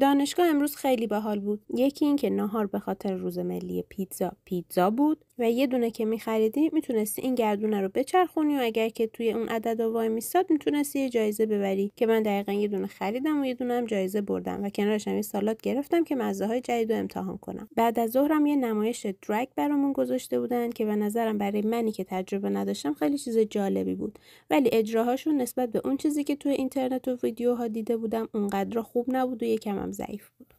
دانشگاه امروز خیلی باحال بود یکی اینکه ناهار به خاطر روز ملی پیتزا پیتزا بود و یه دونه که میخریدی میتونستی این گردونه رو بچرخونی و اگر که توی اون عدد وای میستاد میتونستی یه جایزه ببری که من دقیقا یه دونه خریدم و یه دونه هم جایزه بردم و کنارش هم یه سالات گرفتم که مزه های جدید رو امتحان کنم بعد از ظهرم یه نمایش درگ برامون گذاشته بودن که به نظرم برای منی که تجربه نداشتم خیلی چیز جالبی بود ولی اجراهاشون نسبت به اون چیزی که توی اینترنت و ویدیوها دیده بودم اونقدر خوب نبود و یکم هم ضعیف بود